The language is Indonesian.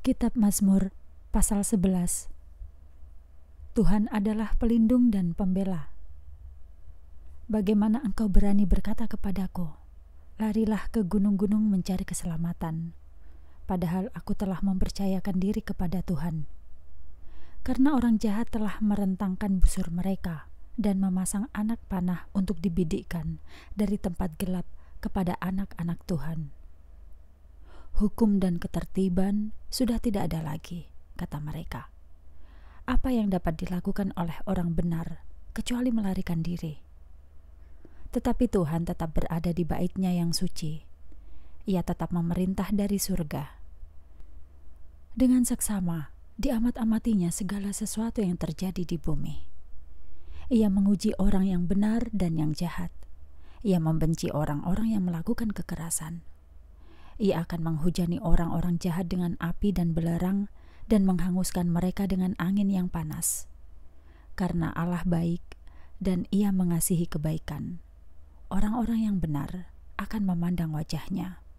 Kitab Mazmur pasal 11 Tuhan adalah pelindung dan pembela. Bagaimana engkau berani berkata kepadaku, larilah ke gunung-gunung mencari keselamatan, padahal aku telah mempercayakan diri kepada Tuhan. Karena orang jahat telah merentangkan busur mereka dan memasang anak panah untuk dibidikkan dari tempat gelap kepada anak-anak Tuhan. Hukum dan ketertiban sudah tidak ada lagi, kata mereka. Apa yang dapat dilakukan oleh orang benar kecuali melarikan diri? Tetapi Tuhan tetap berada di baitnya yang suci. Ia tetap memerintah dari surga. Dengan seksama, diamat-amatinya segala sesuatu yang terjadi di bumi. Ia menguji orang yang benar dan yang jahat. Ia membenci orang-orang yang melakukan kekerasan, ia akan menghujani orang-orang jahat dengan api dan belerang dan menghanguskan mereka dengan angin yang panas. Karena Allah baik dan ia mengasihi kebaikan. Orang-orang yang benar akan memandang wajahnya.